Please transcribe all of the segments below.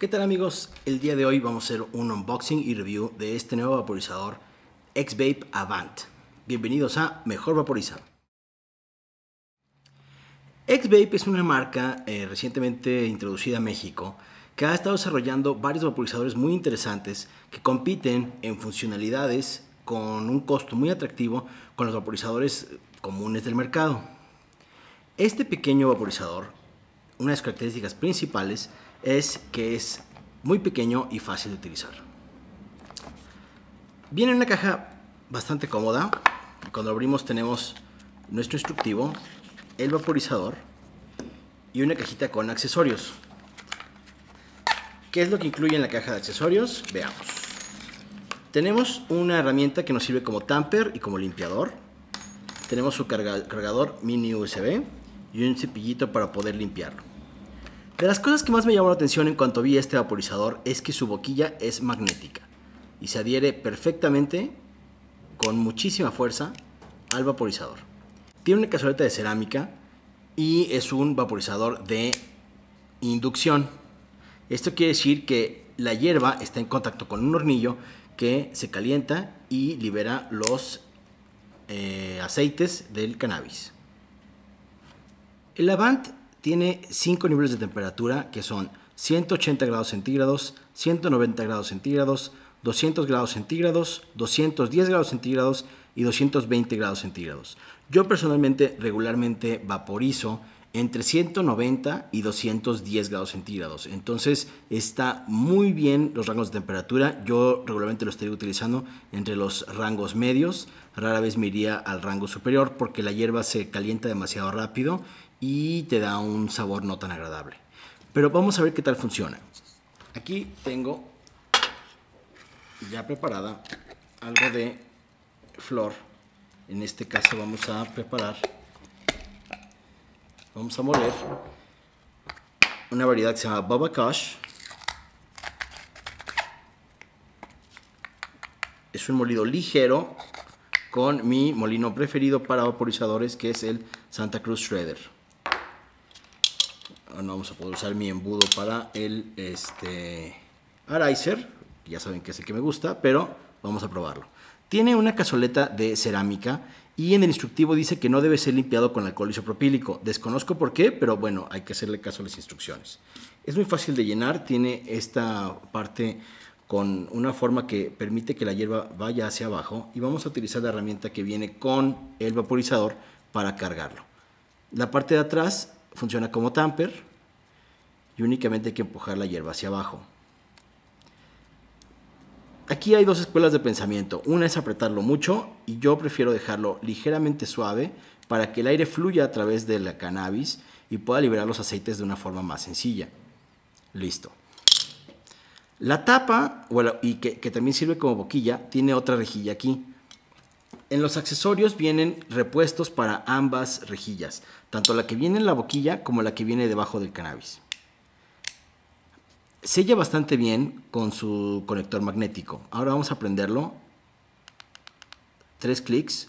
¿Qué tal amigos? El día de hoy vamos a hacer un unboxing y review de este nuevo vaporizador X-Vape Avant. Bienvenidos a Mejor Vaporizar. X-Vape es una marca eh, recientemente introducida a México que ha estado desarrollando varios vaporizadores muy interesantes que compiten en funcionalidades con un costo muy atractivo con los vaporizadores comunes del mercado. Este pequeño vaporizador, una de sus características principales es que es muy pequeño y fácil de utilizar. Viene en una caja bastante cómoda. Cuando abrimos tenemos nuestro instructivo, el vaporizador y una cajita con accesorios. ¿Qué es lo que incluye en la caja de accesorios? Veamos. Tenemos una herramienta que nos sirve como tamper y como limpiador. Tenemos su cargador mini USB y un cepillito para poder limpiarlo. De las cosas que más me llamó la atención en cuanto vi este vaporizador es que su boquilla es magnética y se adhiere perfectamente con muchísima fuerza al vaporizador. Tiene una cazoleta de cerámica y es un vaporizador de inducción. Esto quiere decir que la hierba está en contacto con un hornillo que se calienta y libera los eh, aceites del cannabis. El Avant tiene cinco niveles de temperatura que son 180 grados centígrados, 190 grados centígrados, 200 grados centígrados, 210 grados centígrados y 220 grados centígrados. Yo personalmente regularmente vaporizo entre 190 y 210 grados centígrados. Entonces está muy bien los rangos de temperatura. Yo regularmente lo estoy utilizando entre los rangos medios. Rara vez me iría al rango superior porque la hierba se calienta demasiado rápido y te da un sabor no tan agradable. Pero vamos a ver qué tal funciona. Aquí tengo ya preparada algo de flor. En este caso vamos a preparar, vamos a moler una variedad que se llama Baba Es un molido ligero con mi molino preferido para vaporizadores que es el Santa Cruz Shredder. Ah, no vamos a poder usar mi embudo para el este, Araizer. Ya saben que es el que me gusta, pero vamos a probarlo. Tiene una cazoleta de cerámica y en el instructivo dice que no debe ser limpiado con alcohol isopropílico. Desconozco por qué, pero bueno, hay que hacerle caso a las instrucciones. Es muy fácil de llenar, tiene esta parte con una forma que permite que la hierba vaya hacia abajo y vamos a utilizar la herramienta que viene con el vaporizador para cargarlo. La parte de atrás funciona como tamper y únicamente hay que empujar la hierba hacia abajo. Aquí hay dos escuelas de pensamiento. Una es apretarlo mucho y yo prefiero dejarlo ligeramente suave para que el aire fluya a través de la cannabis y pueda liberar los aceites de una forma más sencilla. Listo. La tapa, y que también sirve como boquilla, tiene otra rejilla aquí. En los accesorios vienen repuestos para ambas rejillas, tanto la que viene en la boquilla como la que viene debajo del cannabis. Sella bastante bien con su conector magnético. Ahora vamos a prenderlo. Tres clics.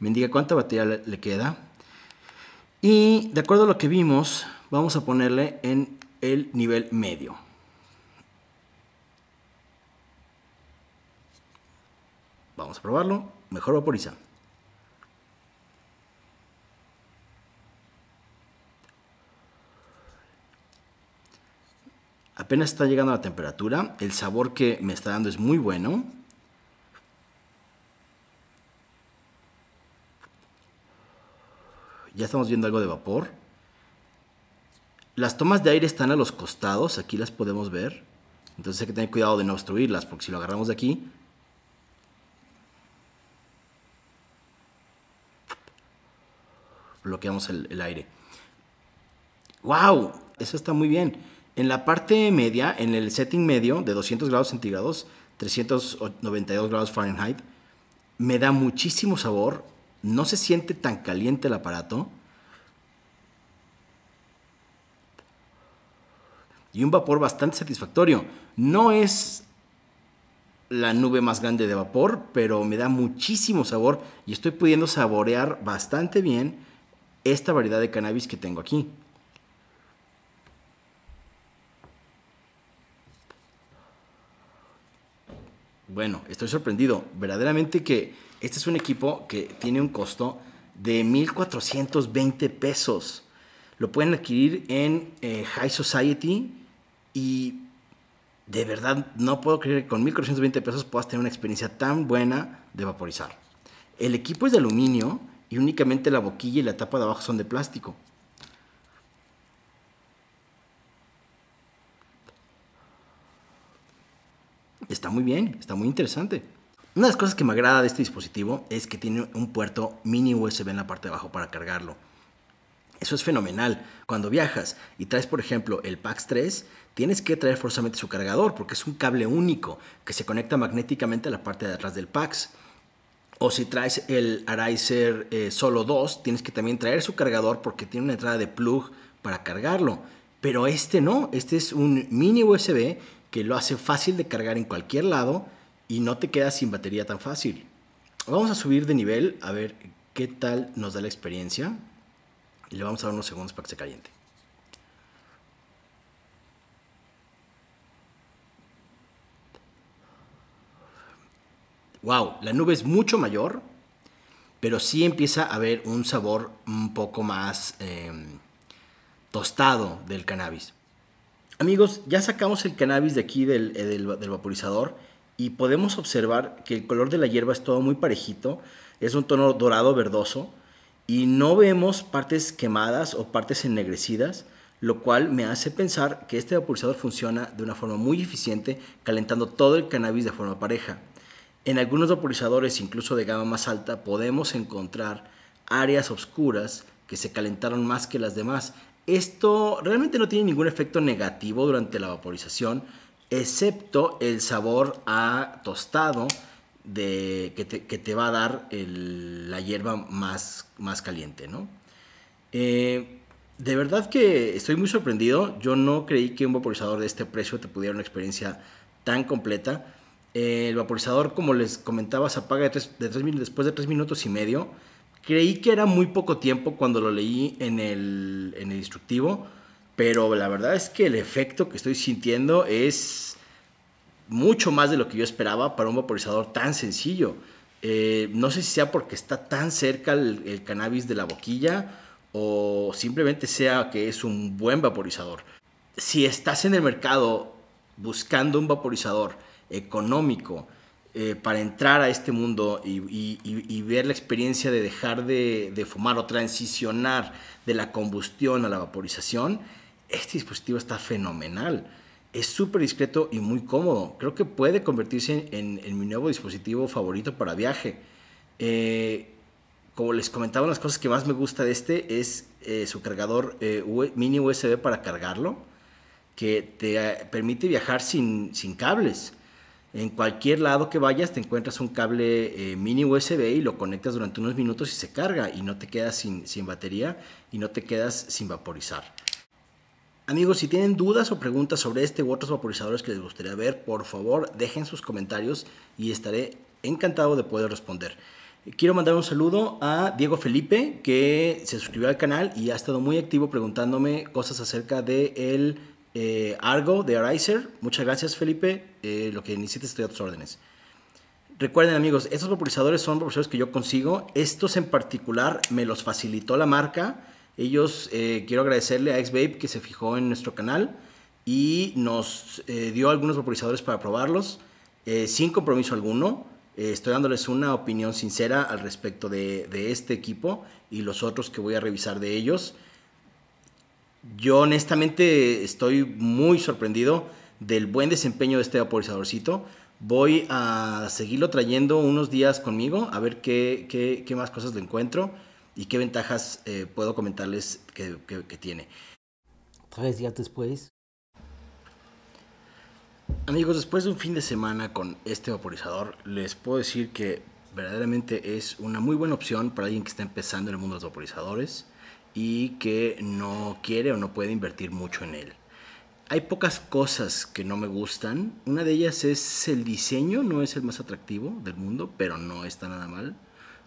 Me indica cuánta batería le queda. Y de acuerdo a lo que vimos, vamos a ponerle en el nivel medio. Vamos a probarlo mejor vaporiza. Apenas está llegando a la temperatura, el sabor que me está dando es muy bueno. Ya estamos viendo algo de vapor. Las tomas de aire están a los costados, aquí las podemos ver. Entonces hay que tener cuidado de no obstruirlas, porque si lo agarramos de aquí, bloqueamos el, aire. ¡Wow! Eso está muy bien. En la parte media, en el setting medio de 200 grados centígrados, 392 grados Fahrenheit, me da muchísimo sabor, no se siente tan caliente el aparato. Y un vapor bastante satisfactorio. No es la nube más grande de vapor, pero me da muchísimo sabor y estoy pudiendo saborear bastante bien esta variedad de cannabis que tengo aquí. Bueno, estoy sorprendido. Verdaderamente que este es un equipo que tiene un costo de 1.420 pesos. Lo pueden adquirir en eh, High Society y de verdad no puedo creer que con 1.420 pesos puedas tener una experiencia tan buena de vaporizar. El equipo es de aluminio, y únicamente la boquilla y la tapa de abajo son de plástico. Está muy bien, está muy interesante. Una de las cosas que me agrada de este dispositivo es que tiene un puerto mini USB en la parte de abajo para cargarlo. Eso es fenomenal. Cuando viajas y traes, por ejemplo, el PAX 3, tienes que traer forzosamente su cargador porque es un cable único que se conecta magnéticamente a la parte de atrás del PAX. O si traes el Arizer eh, Solo 2, tienes que también traer su cargador porque tiene una entrada de plug para cargarlo. Pero este no, este es un mini USB que lo hace fácil de cargar en cualquier lado y no te quedas sin batería tan fácil. Vamos a subir de nivel a ver qué tal nos da la experiencia y le vamos a dar unos segundos para que se caliente. wow, la nube es mucho mayor, pero sí empieza a haber un sabor un poco más em, tostado del cannabis. Amigos, ya sacamos el cannabis de aquí del, eh, del, vaporizador y podemos observar que el color de la hierba es todo muy parejito, es un tono dorado verdoso y no vemos partes quemadas o partes ennegrecidas, lo cual me hace pensar que este vaporizador funciona de una forma muy eficiente calentando todo el cannabis de forma pareja. En algunos vaporizadores, incluso de gama más alta, podemos encontrar áreas oscuras que se calentaron más que las demás. Esto realmente no tiene ningún efecto negativo durante la vaporización, excepto el sabor a tostado de, que, te, va a dar la hierba más, caliente. Eh, de verdad que estoy muy sorprendido. Yo no creí que un vaporizador de este precio te pudiera una experiencia tan completa. Eh, el vaporizador, como les comentaba, se apaga de tres, después de tres minutos y medio. Creí que era muy poco tiempo cuando lo leí en el, instructivo, pero la verdad es que el efecto que estoy sintiendo es mucho más de lo que yo esperaba para un vaporizador tan sencillo. Eh, no sé si sea porque está tan cerca el cannabis de la boquilla o simplemente sea que es un buen vaporizador. Si estás en el mercado buscando un vaporizador económico eh, para entrar a este mundo y, ver la experiencia de dejar de, fumar o transicionar de la combustión a la vaporización, este dispositivo está fenomenal. Es súper discreto y muy cómodo. Creo que puede convertirse en, mi nuevo dispositivo favorito para viaje. Eh, como les comentaba, las cosas que más me gusta de este es eh, su cargador e, mini USB para cargarlo, que te permite viajar sin cables. En cualquier lado que vayas te encuentras un cable eh, mini USB y lo conectas durante unos minutos y se carga y no te quedas sin, batería y no te quedas sin vaporizar. Amigos, si tienen dudas o preguntas sobre este u otros vaporizadores que les gustaría ver, por favor dejen sus comentarios y estaré encantado de poder responder. Quiero mandar un saludo a Diego Felipe que se suscribió al canal y ha estado muy activo preguntándome cosas acerca de él. Eh, Argo de Arizer. Muchas gracias, Felipe. Eh, lo que necesites estoy a tus órdenes. Recuerden, amigos, estos vaporizadores son vaporizadores que yo consigo. Estos en particular me los facilitó la marca. Ellos, eh, quiero agradecerle a Xvape que se fijó en nuestro canal y nos dio algunos vaporizadores para probarlos, sin compromiso alguno. estoy dándoles una opinión sincera al respecto de este equipo y los otros que voy a revisar de ellos. Yo honestamente estoy muy sorprendido del buen desempeño de este vaporizadorcito. Voy a seguirlo trayendo unos días conmigo a ver qué, más cosas le encuentro y qué ventajas eh, puedo comentarles que, que, que tiene. Tres días después. Amigos, después de un fin de semana con este vaporizador, les puedo decir que verdaderamente es una muy buena opción para alguien que está empezando en el mundo de los vaporizadores y que no quiere o no puede invertir mucho en él. Hay pocas cosas que no me gustan. Una de ellas es el diseño, no es el más atractivo del mundo, pero no está nada mal.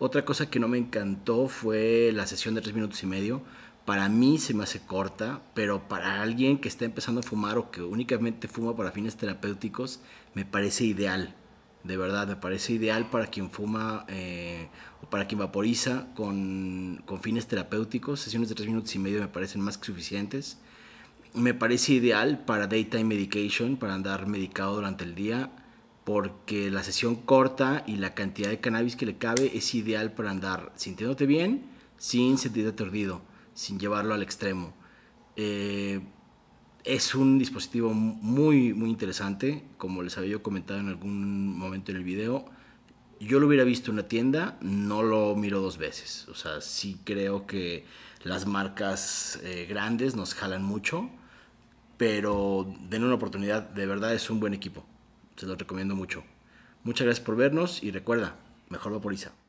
Otra cosa que no me encantó fue la sesión de tres minutos y medio. Para mí se me hace corta, pero para alguien que está empezando a fumar o que únicamente fuma para fines terapéuticos, me parece ideal de verdad, me parece ideal para quien fuma eh, o para quien vaporiza con, con, fines terapéuticos. Sesiones de 3 minutos y medio me parecen más que suficientes. Me parece ideal para daytime medication, para andar medicado durante el día, porque la sesión corta y la cantidad de cannabis que le cabe es ideal para andar sintiéndote bien, sin sentirte aturdido, sin llevarlo al extremo. Eh, es un dispositivo muy, muy interesante, como les había comentado en algún momento en el video. Yo lo hubiera visto en una tienda, no lo miro dos veces. O sea, sí creo que las marcas eh, grandes nos jalan mucho, pero den una oportunidad, de verdad es un buen equipo. Se lo recomiendo mucho. Muchas gracias por vernos y recuerda, mejor vaporiza.